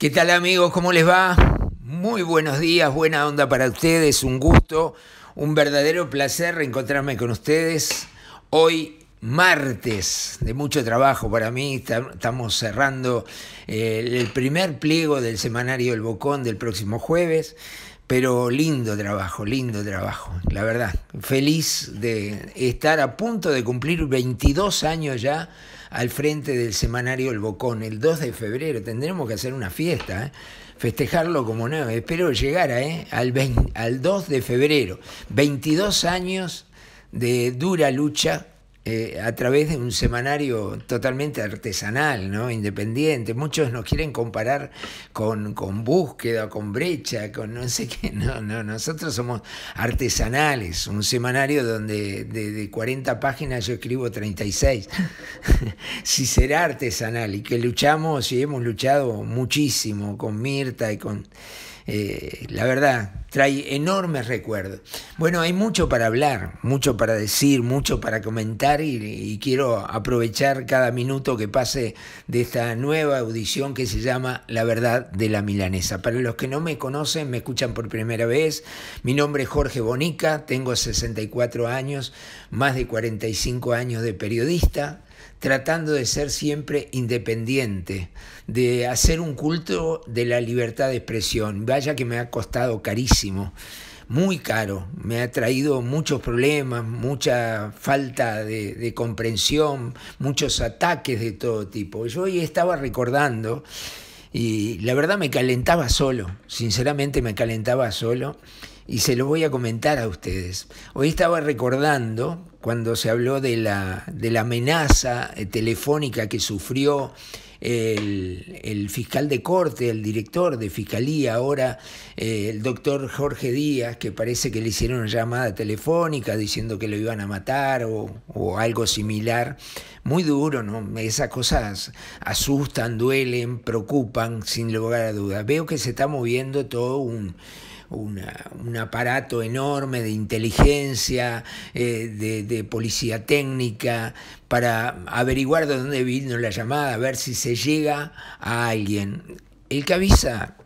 ¿Qué tal amigos? ¿Cómo les va? Muy buenos días, buena onda para ustedes, un gusto, un verdadero placer reencontrarme con ustedes. Hoy martes de mucho trabajo para mí, estamos cerrando eh, el primer pliego del semanario El Bocón del próximo jueves, pero lindo trabajo, lindo trabajo, la verdad, feliz de estar a punto de cumplir 22 años ya al frente del semanario El Bocón. El 2 de febrero tendremos que hacer una fiesta, ¿eh? festejarlo como nuevo Espero llegar ¿eh? al, al 2 de febrero. 22 años de dura lucha eh, a través de un semanario totalmente artesanal, ¿no? independiente. Muchos nos quieren comparar con, búsqueda, con brecha, con no sé qué. No, no, nosotros somos artesanales, un semanario donde de, de 40 páginas yo escribo 36. si será artesanal y que luchamos y hemos luchado muchísimo con Mirta y con... Eh, la verdad, trae enormes recuerdos. Bueno, hay mucho para hablar, mucho para decir, mucho para comentar y, y, quiero aprovechar cada minuto que pase de esta nueva audición que se llama La verdad de la milanesa. Para los que no me conocen, me escuchan por primera vez, mi nombre es Jorge Bonica, tengo 64 años, más de 45 años de periodista tratando de ser siempre independiente, de hacer un culto de la libertad de expresión. Vaya que me ha costado carísimo, muy caro, me ha traído muchos problemas, mucha falta de, comprensión, muchos ataques de todo tipo. Yo hoy estaba recordando y la verdad me calentaba solo, sinceramente me calentaba solo y se lo voy a comentar a ustedes. Hoy estaba recordando cuando se habló de la, de la amenaza eh, telefónica que sufrió el, el, fiscal de corte, el director de fiscalía, ahora eh, el doctor Jorge Díaz, que parece que le hicieron una llamada telefónica diciendo que lo iban a matar o, o algo similar. Muy duro, ¿no? Esas cosas asustan, duelen, preocupan, sin lugar a dudas. Veo que se está moviendo todo un un aparato enorme de inteligencia, eh, de, policía técnica, para averiguar de dónde vino la llamada, a ver si se llega a alguien. El que avisa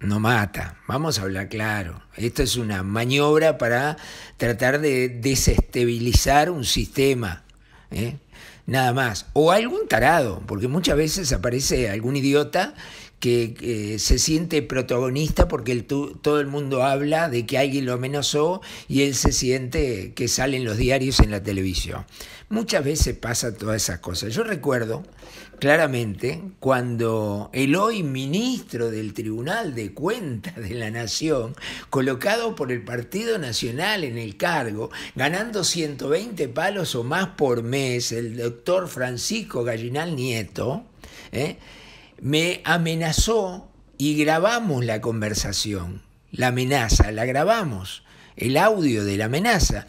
no mata, vamos a hablar claro. Esto es una maniobra para tratar de desestabilizar un sistema. ¿eh? Nada más. O algún tarado, porque muchas veces aparece algún idiota que se siente protagonista porque el todo el mundo habla de que alguien lo amenazó y él se siente que sale en los diarios, en la televisión. Muchas veces pasa todas esas cosas. Yo recuerdo claramente cuando el hoy ministro del Tribunal de Cuentas de la Nación, colocado por el Partido Nacional en el cargo, ganando 120 palos o más por mes, el doctor Francisco Gallinal Nieto, ¿eh? me amenazó y grabamos la conversación, la amenaza, la grabamos, el audio de la amenaza,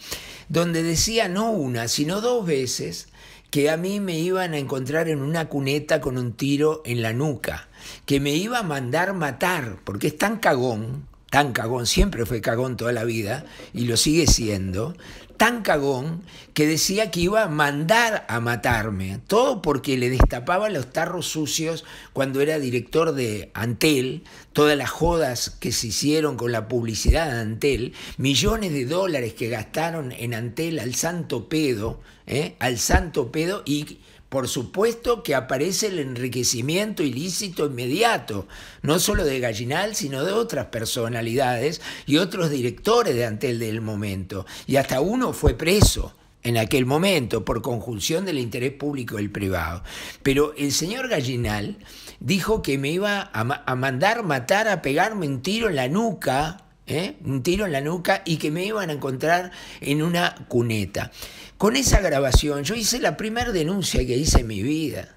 donde decía no una, sino dos veces que a mí me iban a encontrar en una cuneta con un tiro en la nuca, que me iba a mandar matar, porque es tan cagón, tan cagón, siempre fue cagón toda la vida y lo sigue siendo, tan cagón que decía que iba a mandar a matarme, todo porque le destapaba los tarros sucios cuando era director de Antel, todas las jodas que se hicieron con la publicidad de Antel, millones de dólares que gastaron en Antel al santo pedo, ¿eh? al santo pedo y por supuesto que aparece el enriquecimiento ilícito inmediato, no solo de Gallinal, sino de otras personalidades y otros directores de Antel del momento. Y hasta uno fue preso en aquel momento por conjunción del interés público y el privado. Pero el señor Gallinal dijo que me iba a, mandar matar, a pegarme un tiro en la nuca ¿Eh? un tiro en la nuca y que me iban a encontrar en una cuneta. Con esa grabación yo hice la primera denuncia que hice en mi vida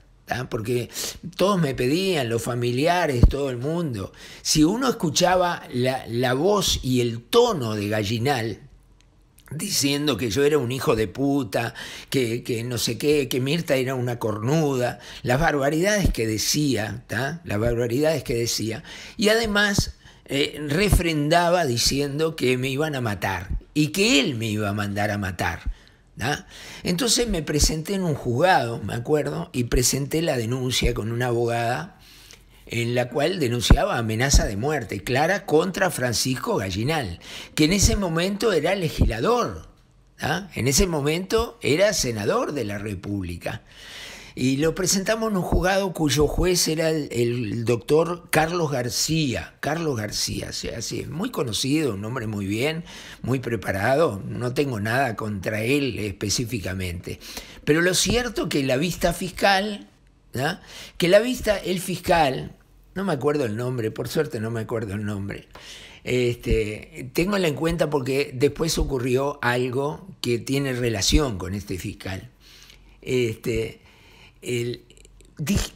porque todos me pedían, los familiares, todo el mundo. Si uno escuchaba la, voz y el tono de Gallinal diciendo que yo era un hijo de puta, que, no sé qué, que Mirta era una cornuda, las barbaridades que decía, las barbaridades que decía. Y además eh, refrendaba diciendo que me iban a matar y que él me iba a mandar a matar. Entonces me presenté en un juzgado, me acuerdo, y presenté la denuncia con una abogada en la cual denunciaba amenaza de muerte clara contra Francisco Gallinal, que en ese momento era legislador, en ese momento era senador de la República y lo presentamos en un juzgado cuyo juez era el, doctor Carlos García. Carlos García, muy conocido, un hombre muy bien, muy preparado, no tengo nada contra él específicamente. Pero lo cierto que la vista fiscal, que la vista, el fiscal, no me acuerdo el nombre, por suerte no me acuerdo el nombre, este, la en cuenta porque después ocurrió algo que tiene relación con este fiscal. Este, el,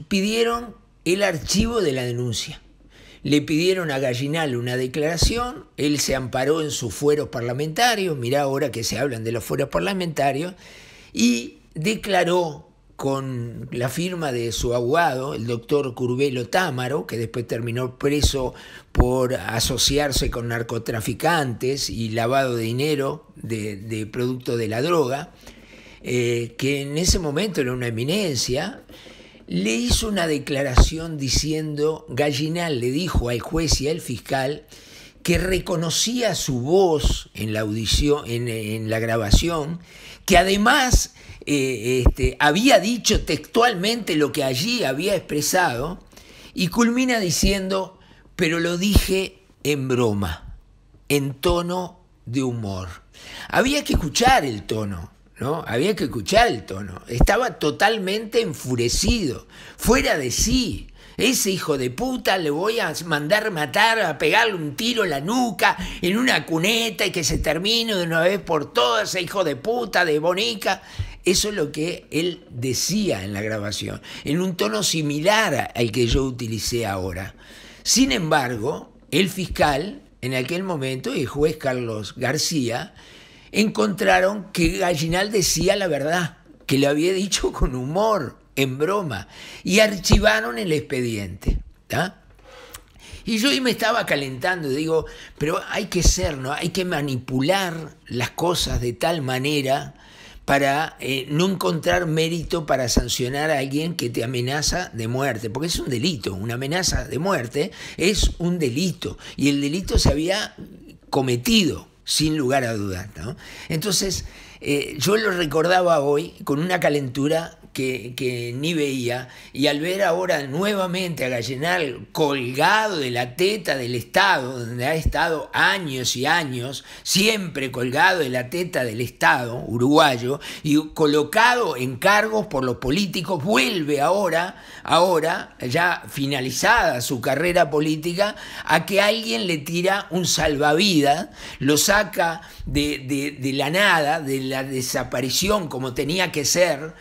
pidieron el archivo de la denuncia. Le pidieron a Gallinal una declaración, él se amparó en sus fueros parlamentarios, mirá ahora que se hablan de los fueros parlamentarios, y declaró con la firma de su abogado, el doctor Curbelo Támaro, que después terminó preso por asociarse con narcotraficantes y lavado de dinero de, de producto de la droga, eh, que en ese momento era una eminencia, le hizo una declaración diciendo, Gallinal le dijo al juez y al fiscal que reconocía su voz en la audición, en, la grabación, que además eh, este, había dicho textualmente lo que allí había expresado, y culmina diciendo, pero lo dije en broma, en tono de humor. Había que escuchar el tono, había que escuchar el tono. Estaba totalmente enfurecido, fuera de sí. Ese hijo de puta le voy a mandar matar, a pegarle un tiro en la nuca, en una cuneta y que se termine de una vez por todas, ese hijo de puta de Bonica. Eso es lo que él decía en la grabación, en un tono similar al que yo utilicé ahora. Sin embargo, el fiscal en aquel momento, el juez Carlos García, encontraron que Gallinal decía la verdad, que lo había dicho con humor, en broma, y archivaron el expediente. Y yo ahí me estaba calentando, digo, pero hay que ser, ¿no? Hay que manipular las cosas de tal manera para eh, no encontrar mérito para sancionar a alguien que te amenaza de muerte, porque es un delito, una amenaza de muerte es un delito, y el delito se había cometido, sin lugar a dudas. ¿no? Entonces, eh, yo lo recordaba hoy con una calentura que, que, ni veía, y al ver ahora nuevamente a Gallenal colgado de la teta del Estado, donde ha estado años y años, siempre colgado de la teta del Estado uruguayo, y colocado en cargos por los políticos, vuelve ahora ahora, ya finalizada su carrera política, a que alguien le tira un salvavidas, lo saca de, la nada, de la desaparición como tenía que ser,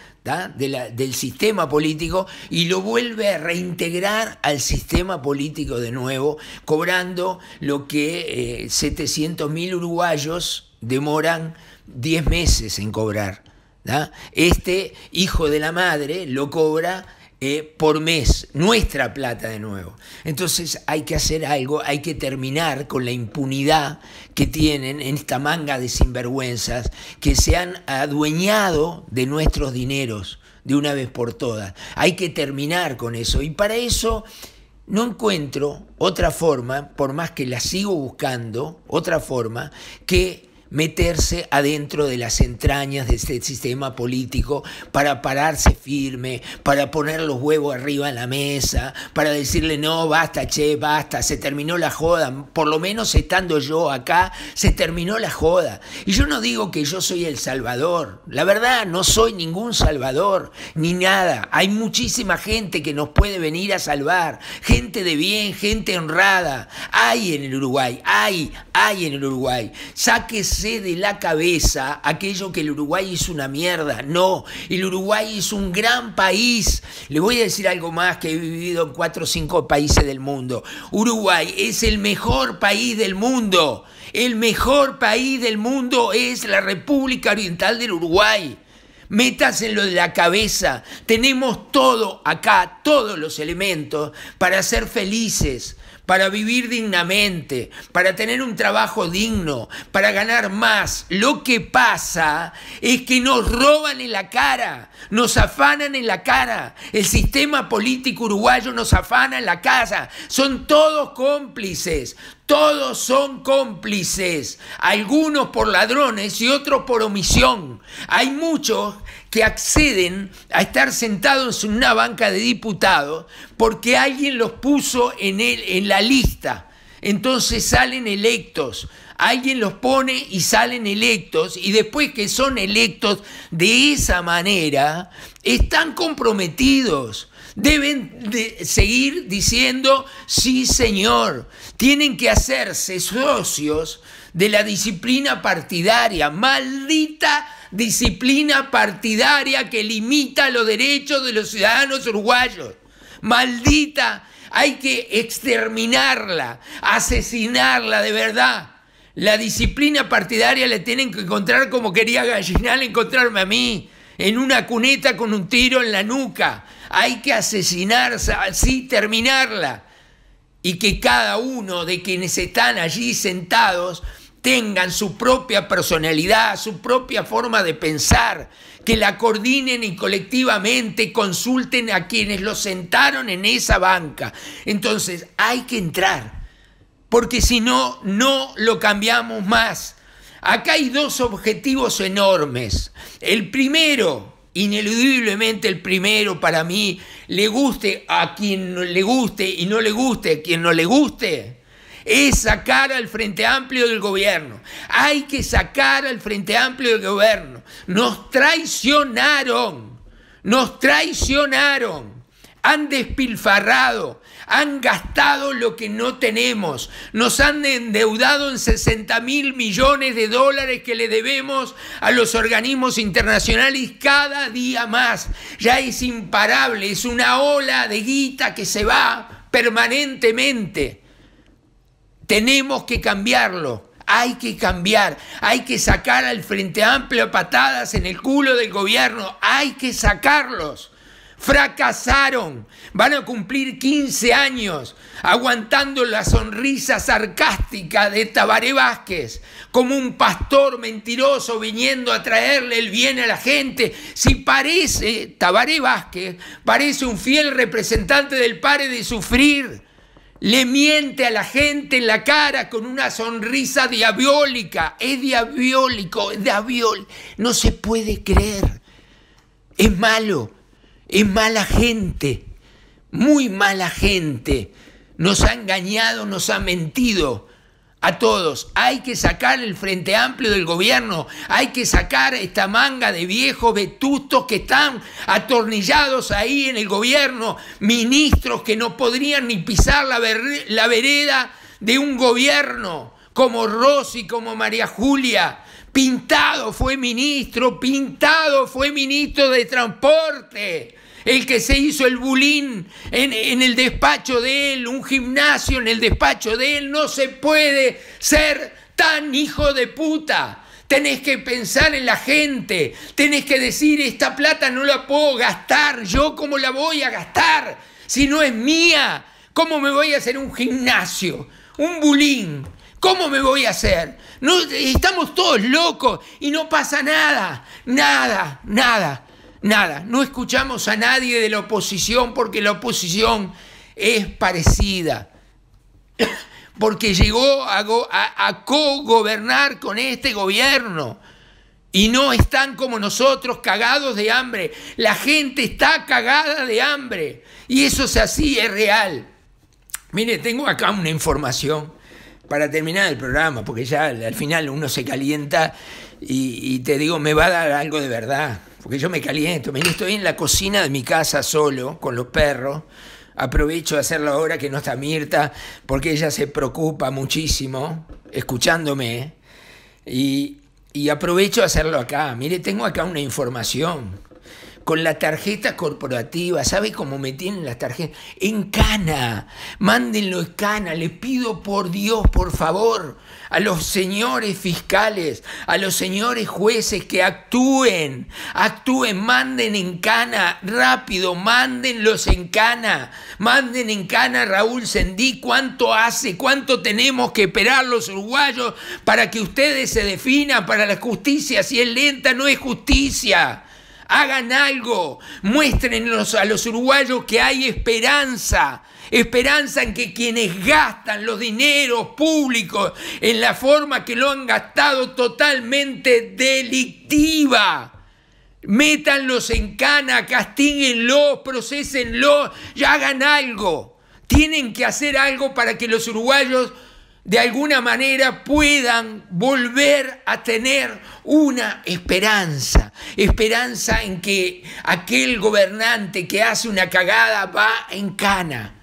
del sistema político y lo vuelve a reintegrar al sistema político de nuevo, cobrando lo que 700.000 eh, uruguayos demoran 10 meses en cobrar. Este hijo de la madre lo cobra eh, por mes, nuestra plata de nuevo. Entonces hay que hacer algo, hay que terminar con la impunidad que tienen en esta manga de sinvergüenzas que se han adueñado de nuestros dineros de una vez por todas. Hay que terminar con eso y para eso no encuentro otra forma, por más que la sigo buscando, otra forma que meterse adentro de las entrañas de este sistema político para pararse firme, para poner los huevos arriba en la mesa, para decirle no, basta, che, basta, se terminó la joda, por lo menos estando yo acá, se terminó la joda. Y yo no digo que yo soy el salvador, la verdad no soy ningún salvador, ni nada, hay muchísima gente que nos puede venir a salvar, gente de bien, gente honrada, hay en el Uruguay, hay, hay en el Uruguay, saques de la cabeza aquello que el Uruguay es una mierda. No, el Uruguay es un gran país. Le voy a decir algo más que he vivido en cuatro o cinco países del mundo. Uruguay es el mejor país del mundo. El mejor país del mundo es la República Oriental del Uruguay. lo de la cabeza. Tenemos todo acá, todos los elementos para ser felices para vivir dignamente, para tener un trabajo digno, para ganar más. Lo que pasa es que nos roban en la cara, nos afanan en la cara. El sistema político uruguayo nos afana en la casa. Son todos cómplices, todos son cómplices, algunos por ladrones y otros por omisión. Hay muchos que acceden a estar sentados en una banca de diputados porque alguien los puso en, el, en la lista. Entonces salen electos alguien los pone y salen electos y después que son electos de esa manera, están comprometidos deben seguir diciendo, sí señor, tienen que hacerse socios de la disciplina partidaria, maldita disciplina partidaria que limita los derechos de los ciudadanos uruguayos, maldita, hay que exterminarla, asesinarla de verdad. La disciplina partidaria la tienen que encontrar como quería Gallinal encontrarme a mí, en una cuneta con un tiro en la nuca hay que asesinarse, así terminarla. Y que cada uno de quienes están allí sentados tengan su propia personalidad, su propia forma de pensar, que la coordinen y colectivamente consulten a quienes lo sentaron en esa banca. Entonces hay que entrar, porque si no, no lo cambiamos más. Acá hay dos objetivos enormes. El primero, ineludiblemente el primero para mí, le guste a quien le guste y no le guste a quien no le guste, es sacar al Frente Amplio del gobierno. Hay que sacar al Frente Amplio del gobierno. Nos traicionaron, nos traicionaron, han despilfarrado han gastado lo que no tenemos, nos han endeudado en 60 mil millones de dólares que le debemos a los organismos internacionales cada día más. Ya es imparable, es una ola de guita que se va permanentemente. Tenemos que cambiarlo. Hay que cambiar, hay que sacar al Frente Amplio patadas en el culo del gobierno, hay que sacarlos. Fracasaron. Van a cumplir 15 años aguantando la sonrisa sarcástica de Tabaré Vázquez, como un pastor mentiroso viniendo a traerle el bien a la gente. Si parece, Tabaré Vázquez parece un fiel representante del pare de sufrir. Le miente a la gente en la cara con una sonrisa diabólica. Es diabólico, es diabólico. No se puede creer. Es malo es mala gente, muy mala gente. Nos ha engañado, nos ha mentido a todos. Hay que sacar el Frente Amplio del gobierno, hay que sacar esta manga de viejos vetustos que están atornillados ahí en el gobierno, ministros que no podrían ni pisar la, vereda de un gobierno como Rossi, como María Julia, Pintado fue ministro, Pintado fue ministro de Transporte, el que se hizo el bulín en, el despacho de él, un gimnasio en el despacho de él. No se puede ser tan hijo de puta. Tenés que pensar en la gente, tenés que decir, esta plata no la puedo gastar, yo cómo la voy a gastar si no es mía, cómo me voy a hacer un gimnasio, un bulín. ¿Cómo me voy a hacer? No, estamos todos locos y no pasa nada, nada, nada, nada. No escuchamos a nadie de la oposición porque la oposición es parecida. Porque llegó a, a, a co-gobernar con este gobierno. Y no están como nosotros cagados de hambre. La gente está cagada de hambre. Y eso es así, es real. Mire, tengo acá una información para terminar el programa, porque ya al final uno se calienta y, te digo, me va a dar algo de verdad, porque yo me caliento, me estoy en la cocina de mi casa solo, con los perros, aprovecho de hacerlo ahora que no está Mirta, porque ella se preocupa muchísimo escuchándome, y, y aprovecho de hacerlo acá, mire, tengo acá una información con la tarjeta corporativa, ¿sabe cómo me tienen las tarjetas? En cana, mándenlo en cana, les pido por Dios, por favor, a los señores fiscales, a los señores jueces que actúen, actúen, manden en cana, rápido, mándenlos en cana, manden en cana Raúl Sendí, cuánto hace, cuánto tenemos que esperar los uruguayos para que ustedes se definan, para la justicia, si es lenta no es justicia hagan algo, muestren a los uruguayos que hay esperanza, esperanza en que quienes gastan los dineros públicos en la forma que lo han gastado totalmente delictiva. Métanlos en cana, castíguenlos, procesenlos, ya hagan algo. Tienen que hacer algo para que los uruguayos de alguna manera puedan volver a tener una esperanza, esperanza en que aquel gobernante que hace una cagada va en cana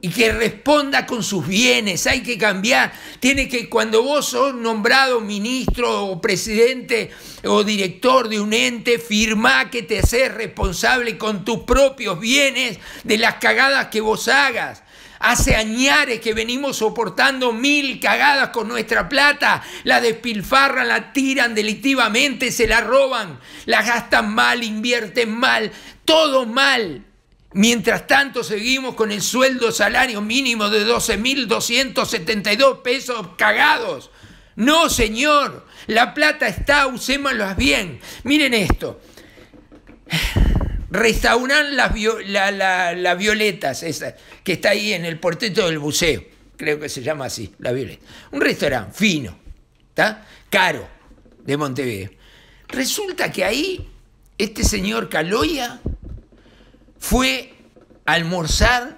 y que responda con sus bienes, hay que cambiar, tiene que cuando vos sos nombrado ministro o presidente o director de un ente, firmar que te haces responsable con tus propios bienes de las cagadas que vos hagas Hace añares que venimos soportando mil cagadas con nuestra plata. La despilfarran, la tiran delictivamente, se la roban, la gastan mal, invierten mal, todo mal. Mientras tanto seguimos con el sueldo salario mínimo de 12.272 pesos cagados. No, señor, la plata está, usémosla bien. Miren esto. Restauran las, violetas, esa, que está ahí en el porteto del buceo, creo que se llama así, la violeta. Un restaurante fino, ¿está? Caro, de Montevideo. Resulta que ahí este señor Caloya fue a almorzar,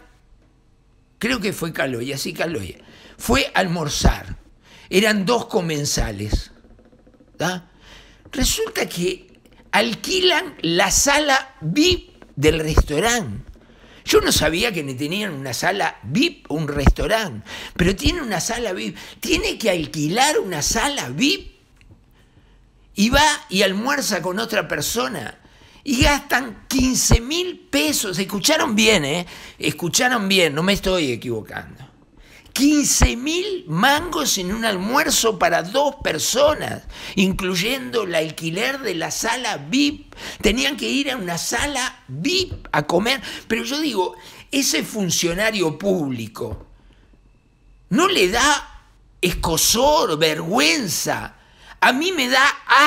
creo que fue Caloya, sí, Caloya, fue a almorzar. Eran dos comensales, Resulta que alquilan la sala VIP del restaurante. Yo no sabía que ni tenían una sala VIP un restaurante, pero tiene una sala VIP. Tiene que alquilar una sala VIP y va y almuerza con otra persona y gastan 15 mil pesos. Escucharon bien, ¿eh? Escucharon bien, no me estoy equivocando. 15 mil mangos en un almuerzo para dos personas, incluyendo el alquiler de la sala VIP. Tenían que ir a una sala VIP a comer. Pero yo digo, ese funcionario público no le da escosor, vergüenza. A mí me da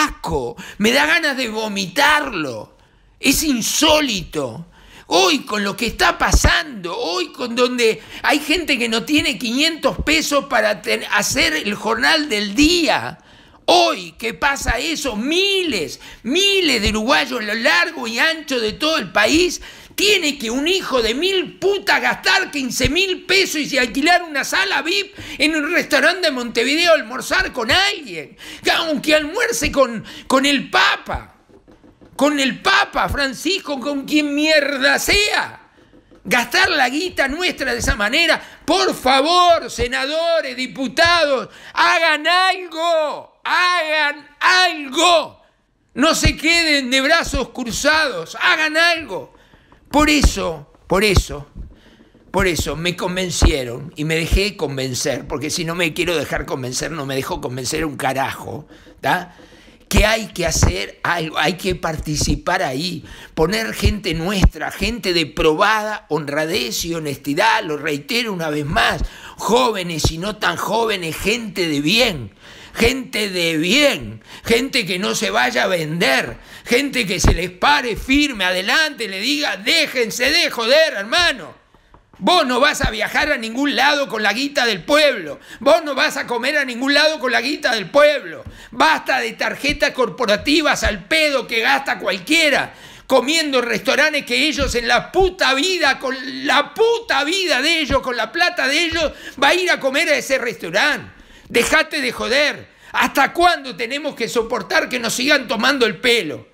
asco, me da ganas de vomitarlo. Es insólito hoy con lo que está pasando, hoy con donde hay gente que no tiene 500 pesos para hacer el jornal del día. Hoy que pasa eso, miles, miles de uruguayos a lo largo y ancho de todo el país tiene que un hijo de mil putas gastar 15 mil pesos y alquilar una sala VIP en un restaurante de Montevideo almorzar con alguien, aunque almuerce con, con el Papa con el Papa Francisco, con quien mierda sea. Gastar la guita nuestra de esa manera. Por favor, senadores, diputados, hagan algo, hagan algo. No se queden de brazos cruzados, hagan algo. Por eso, por eso, por eso me convencieron y me dejé convencer, porque si no me quiero dejar convencer, no me dejo convencer un carajo. ¿está? que hay que hacer? Algo, hay que participar ahí, poner gente nuestra, gente de probada honradez y honestidad, lo reitero una vez más, jóvenes y no tan jóvenes, gente de bien gente de bien, gente que no se vaya a vender, gente que se les pare firme adelante, le diga, déjense de joder, hermano. Vos no vas a viajar a ningún lado con la guita del pueblo. Vos no vas a comer a ningún lado con la guita del pueblo. Basta de tarjetas corporativas al pedo que gasta cualquiera comiendo en restaurantes que ellos en la puta vida, con la puta vida de ellos, con la plata de ellos, va a ir a comer a ese restaurante. Dejate de joder. ¿Hasta cuándo tenemos que soportar que nos sigan tomando el pelo?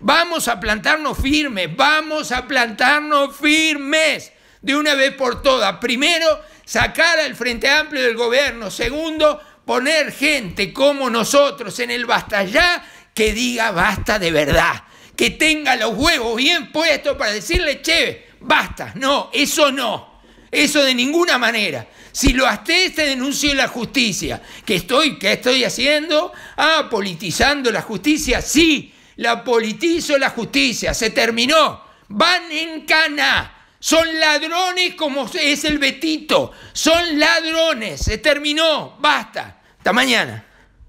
Vamos a plantarnos firmes, vamos a plantarnos firmes de una vez por todas. Primero, sacar al Frente Amplio del gobierno. Segundo, poner gente como nosotros en el basta ya que diga basta de verdad. Que tenga los huevos bien puestos para decirle, che, basta. No, eso no. Eso de ninguna manera. Si lo haces, te denuncio la justicia. que estoy, qué estoy haciendo? Ah, politizando la justicia. Sí, la politizo la justicia. Se terminó. Van en cana. Son ladrones como es el Betito. Son ladrones. Se terminó. Basta. Hasta mañana.